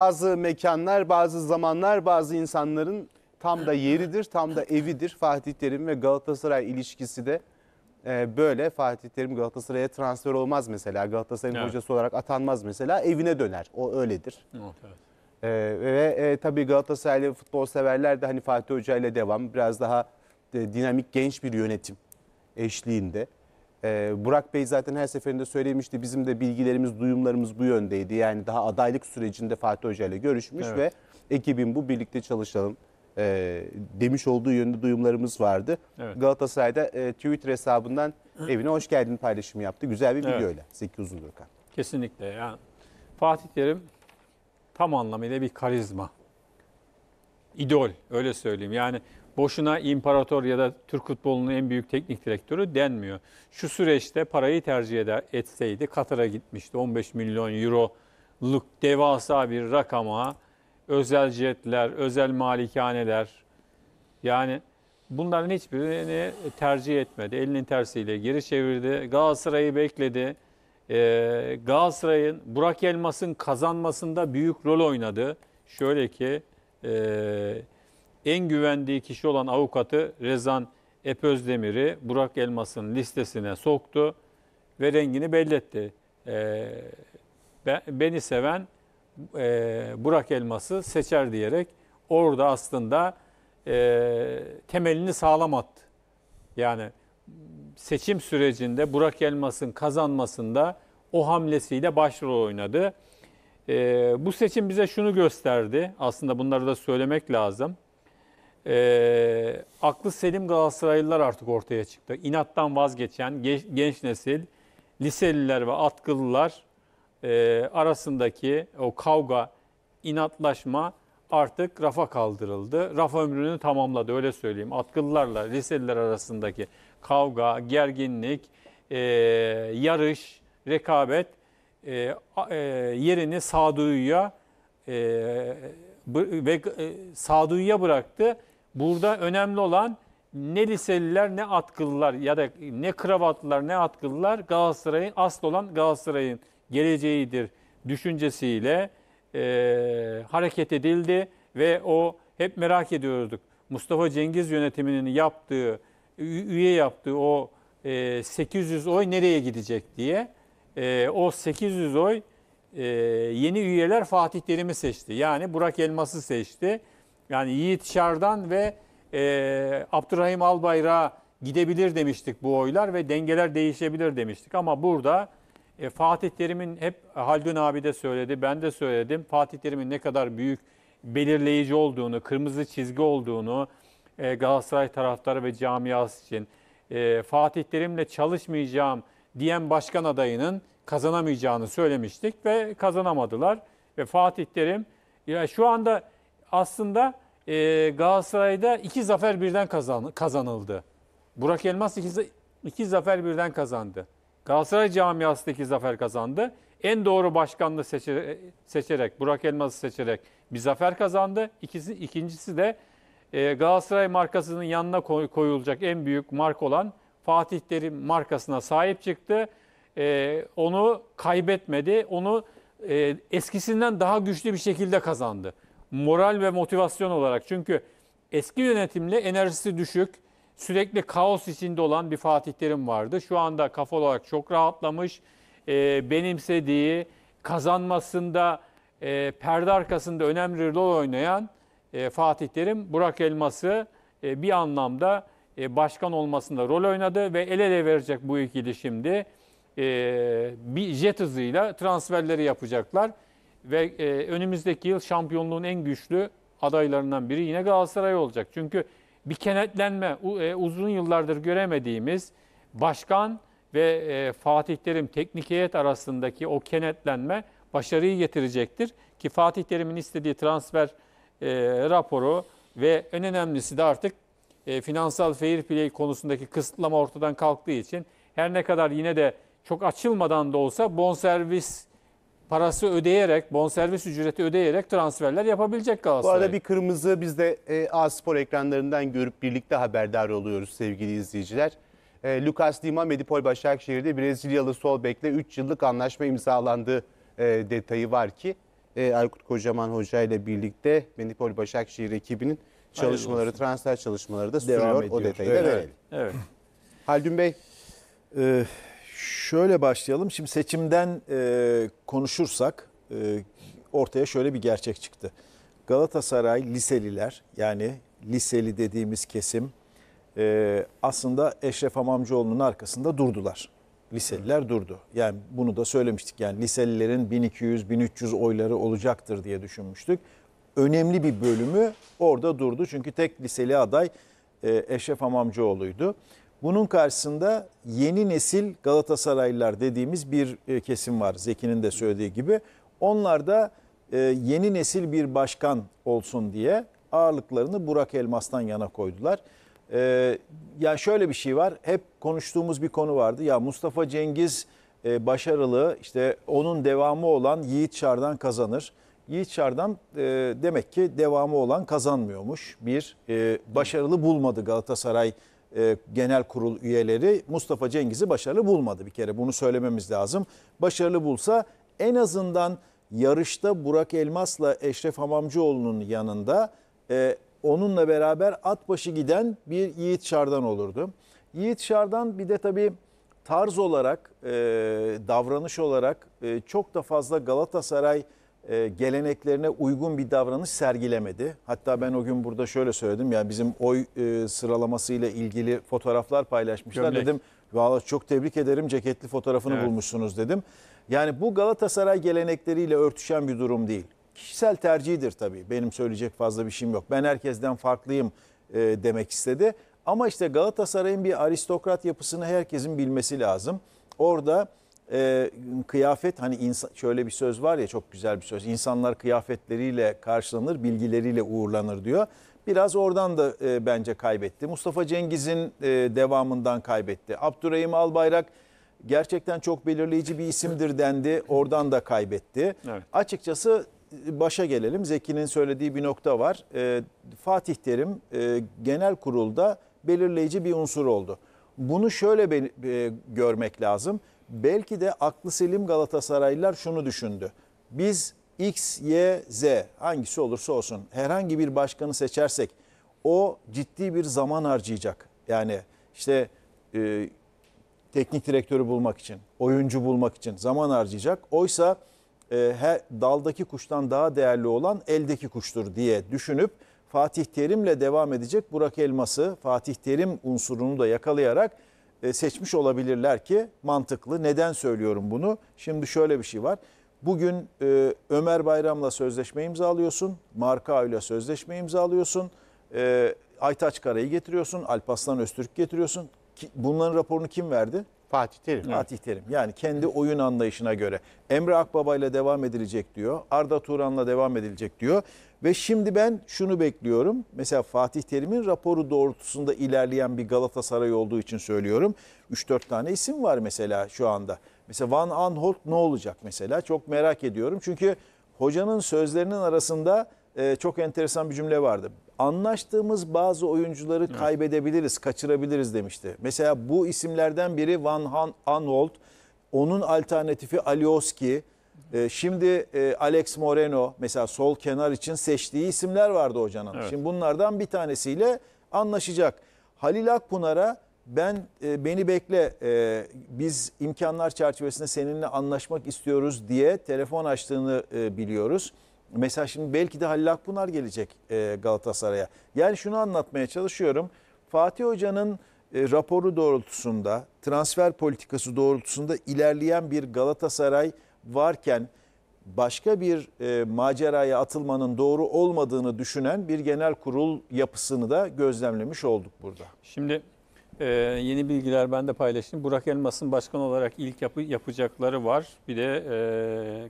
bazı mekanlar, bazı zamanlar, bazı insanların tam da yeridir, tam da evidir. Fatih Terim ve Galatasaray ilişkisi de e, böyle. Fatih Terim Galatasaray'a transfer olmaz mesela. Galatasaray'ın evet. hocası olarak atanmaz mesela. Evine döner. O öyledir. Evet. E, ve e, tabii Galatasaraylı futbol severler de hani Fatih Hoca ile devam. Biraz daha e, dinamik, genç bir yönetim eşliğinde. Ee, Burak Bey zaten her seferinde söylemişti. Bizim de bilgilerimiz, duyumlarımız bu yöndeydi. Yani daha adaylık sürecinde Fatih Hoca ile görüşmüş Evet. ve ekibim bu birlikte çalışalım e, demiş olduğu yönde duyumlarımız vardı. Evet. Galatasaray'da e, Twitter hesabından evine hoş geldin paylaşımı yaptı. Güzel bir Evet. videoyla. Zeki Uzundurkan. Kesinlikle. Yani Fatih Terim tam anlamıyla bir karizma. İdol öyle söyleyeyim. Yani boşuna imparator ya da Türk futbolunun en büyük teknik direktörü denmiyor. Şu süreçte parayı tercih eder, etseydi Katar'a gitmişti. 15 milyon euroluk devasa bir rakama özel jetler, özel malikaneler yani bunların hiçbirini tercih etmedi. Elinin tersiyle geri çevirdi. Galatasaray'ı bekledi. Ee, Galatasaray'ın Burak Elmas'ın kazanmasında büyük rol oynadı. Şöyle ki eee en güvendiği kişi olan avukatı Rezan Epözdemir'i Burak Elmas'ın listesine soktu ve rengini belletti. etti. Ee, ben, beni seven e, Burak Elmas'ı seçer diyerek orada aslında e, temelini sağlam attı. Yani seçim sürecinde Burak Elmas'ın kazanmasında o hamlesiyle başrol oynadı. E, bu seçim bize şunu gösterdi. Aslında bunları da söylemek lazım e, aklı selim Galatasaraylılar artık ortaya çıktı. İnattan vazgeçen genç, genç nesil, liseliler ve atkılılar e, arasındaki o kavga, inatlaşma artık rafa kaldırıldı. Raf ömrünü tamamladı öyle söyleyeyim. Atkılılarla liseliler arasındaki kavga, gerginlik, e, yarış, rekabet e, e, yerini sağduyuya e, ve e, sağduyuya bıraktı Burada önemli olan ne Liseliler ne Atkılılar ya da ne Kravatlılar ne Atkılılar Galatasaray'ın asıl olan Galatasaray'ın geleceğidir düşüncesiyle e, hareket edildi ve o hep merak ediyorduk. Mustafa Cengiz yönetiminin yaptığı, üye yaptığı o e, 800 oy nereye gidecek diye. E, o 800 oy e, yeni üyeler Fatih Terim'i seçti. Yani Burak Elmas'ı seçti. Yani Yiğit Şardan ve e, Abdurrahim Albayrak'a gidebilir demiştik bu oylar ve dengeler değişebilir demiştik. Ama burada e, Fatih Terim'in hep Haldun abi de söyledi, ben de söyledim. Fatih Terim'in ne kadar büyük belirleyici olduğunu, kırmızı çizgi olduğunu e, Galatasaray taraftarı ve camiası için e, Fatih Terim'le çalışmayacağım diyen başkan adayının kazanamayacağını söylemiştik ve kazanamadılar. Ve Fatih Terim ya şu anda aslında e, Galatasaray'da iki zafer birden kazan, kazanıldı. Burak Elmas iki, iki zafer birden kazandı. Galatasaray camiasındaki zafer kazandı. En doğru başkanlığı seçerek, seçerek Burak Elmas'ı seçerek bir zafer kazandı. İkisi, ikincisi de e, Galatasaray markasının yanına koy, koyulacak en büyük mark olan Fatih Terim markasına sahip çıktı. E, onu kaybetmedi. Onu e, eskisinden daha güçlü bir şekilde kazandı moral ve motivasyon olarak. Çünkü eski yönetimle enerjisi düşük, sürekli kaos içinde olan bir Fatih Terim vardı. Şu anda kafa olarak çok rahatlamış, e, benimsediği, kazanmasında, e, perde arkasında önemli rol oynayan e, Fatih Terim, Burak Elmas'ı e, bir anlamda e, başkan olmasında rol oynadı ve el ele verecek bu ikili şimdi. E, bir jet hızıyla transferleri yapacaklar ve e, önümüzdeki yıl şampiyonluğun en güçlü adaylarından biri yine Galatasaray olacak. Çünkü bir kenetlenme e, uzun yıllardır göremediğimiz başkan ve e, Fatih Terim teknik heyet arasındaki o kenetlenme başarıyı getirecektir. Ki Fatih Terim'in istediği transfer e, raporu ve en önemlisi de artık e, finansal fair play konusundaki kısıtlama ortadan kalktığı için her ne kadar yine de çok açılmadan da olsa bonservis parası ödeyerek, bonservis ücreti ödeyerek transferler yapabilecek Galatasaray. Bu arada bir kırmızı biz de e, A-Spor ekranlarından görüp birlikte haberdar oluyoruz sevgili izleyiciler. E, Lucas Lima, Medipol Başakşehir'de Brezilyalı sol bekle 3 yıllık anlaşma imzalandığı e, detayı var ki e, Aykut Kocaman Hoca ile birlikte Medipol Başakşehir ekibinin çalışmaları, transfer çalışmaları da sürüyor. Devam ediyor. O detayı da verelim. Evet. Haldun Bey, ee, Şöyle başlayalım. Şimdi seçimden e, konuşursak e, ortaya şöyle bir gerçek çıktı. Galatasaray liseliler yani liseli dediğimiz kesim e, aslında Eşref Amamcıoğlu'nun arkasında durdular. Liseliler durdu. Yani bunu da söylemiştik. Yani liselilerin 1200-1300 oyları olacaktır diye düşünmüştük. Önemli bir bölümü orada durdu. Çünkü tek liseli aday e, Eşref Amamcıoğlu'ydu. Bunun karşısında yeni nesil Galatasaraylılar dediğimiz bir e, kesim var Zeki'nin de söylediği gibi. Onlar da e, yeni nesil bir başkan olsun diye ağırlıklarını Burak Elmas'tan yana koydular. E, yani şöyle bir şey var hep konuştuğumuz bir konu vardı ya Mustafa Cengiz başarılı işte onun devamı olan Yiğit Çar'dan kazanır. Yiğit Çar'dan demek ki devamı olan kazanmıyormuş. Bir, başarılı bulmadı Galatasaray e, genel kurul üyeleri Mustafa Cengiz'i başarılı bulmadı bir kere. Bunu söylememiz lazım. Başarılı bulsa en azından yarışta Burak Elmas'la Eşref Hamamcıoğlu'nun yanında e, onunla beraber at başı giden bir Yiğit Şardan olurdu. Yiğit Şardan bir de tabii tarz olarak, e, davranış olarak çok da fazla Galatasaray e, geleneklerine uygun bir davranış sergilemedi. Hatta ben o gün burada şöyle söyledim yani bizim oy e, sıralaması ile ilgili fotoğraflar paylaşmışlar Gömlek. dedim. Valla çok tebrik ederim ceketli fotoğrafını evet. bulmuşsunuz dedim. Yani bu Galatasaray gelenekleriyle örtüşen bir durum değil. Kişisel tercihidir tabii. Benim söyleyecek fazla bir şeyim yok. Ben herkesten farklıyım e, demek istedi. Ama işte Galatasaray'ın bir aristokrat yapısını herkesin bilmesi lazım. Orada e, kıyafet hani insan, şöyle bir söz var ya çok güzel bir söz. İnsanlar kıyafetleriyle karşılanır, bilgileriyle uğurlanır diyor. Biraz oradan da e, bence kaybetti. Mustafa Cengiz'in e, devamından kaybetti. Abdurrahim Albayrak gerçekten çok belirleyici bir isimdir dendi. Oradan da kaybetti. Evet. Açıkçası e, başa gelelim. Zeki'nin söylediği bir nokta var. E, Fatih Terim e, genel kurulda belirleyici bir unsur oldu. Bunu şöyle be, e, görmek lazım belki de aklı selim Galatasaraylılar şunu düşündü. Biz X, Y, Z hangisi olursa olsun herhangi bir başkanı seçersek o ciddi bir zaman harcayacak. Yani işte e, teknik direktörü bulmak için, oyuncu bulmak için zaman harcayacak. Oysa e, her daldaki kuştan daha değerli olan eldeki kuştur diye düşünüp Fatih Terim'le devam edecek Burak Elmas'ı, Fatih Terim unsurunu da yakalayarak e, seçmiş olabilirler ki mantıklı. Neden söylüyorum bunu? Şimdi şöyle bir şey var. Bugün e, Ömer Bayram'la sözleşme imzalıyorsun. Marka ile sözleşme imzalıyorsun. E, Aytaç Kara'yı getiriyorsun. Alpaslan Öztürk getiriyorsun. Ki, bunların raporunu kim verdi? Fatih Terim. Fatih Terim. Yani kendi oyun anlayışına göre. Emre Akbaba ile devam edilecek diyor. Arda Turan'la devam edilecek diyor. Ve şimdi ben şunu bekliyorum. Mesela Fatih Terim'in raporu doğrultusunda ilerleyen bir Galatasaray olduğu için söylüyorum. 3-4 tane isim var mesela şu anda. Mesela Van Aanholt ne olacak mesela? Çok merak ediyorum. Çünkü hocanın sözlerinin arasında e, çok enteresan bir cümle vardı. Anlaştığımız bazı oyuncuları kaybedebiliriz, kaçırabiliriz demişti. Mesela bu isimlerden biri Van Aanholt, onun alternatifi Alioski, e, şimdi e, Alex Moreno mesela sol kenar için seçtiği isimler vardı hocanın. Evet. Şimdi bunlardan bir tanesiyle anlaşacak. Halil Akpınar'a ben e, beni bekle e, biz imkanlar çerçevesinde seninle anlaşmak istiyoruz diye telefon açtığını e, biliyoruz. Mesela şimdi belki de Halil Akpınar gelecek e, Galatasaray'a. Yani şunu anlatmaya çalışıyorum. Fatih Hoca'nın e, raporu doğrultusunda, transfer politikası doğrultusunda ilerleyen bir Galatasaray varken başka bir e, maceraya atılmanın doğru olmadığını düşünen bir genel kurul yapısını da gözlemlemiş olduk burada. Şimdi e, yeni bilgiler ben de paylaştım. Burak Elmas'ın başkan olarak ilk yapı, yapacakları var. Bir de e,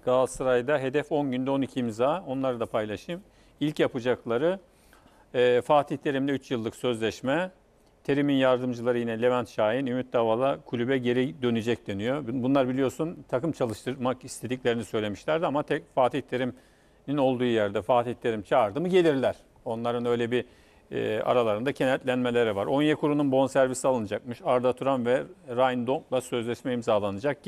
Galatasaray'da hedef 10 günde 12 imza. Onları da paylaşayım. İlk yapacakları e, Fatih Terim'le 3 yıllık sözleşme. Terim'in yardımcıları yine Levent Şahin, Ümit Davala kulübe geri dönecek deniyor. Bunlar biliyorsun takım çalıştırmak istediklerini söylemişlerdi ama tek Fatih Terim'in olduğu yerde Fatih Terim çağırdı mı gelirler. Onların öyle bir e, aralarında kenetlenmeleri var. Onyekuru'nun bonservisi alınacakmış. Arda Turan ve Ryan Donk'la sözleşme imzalanacak.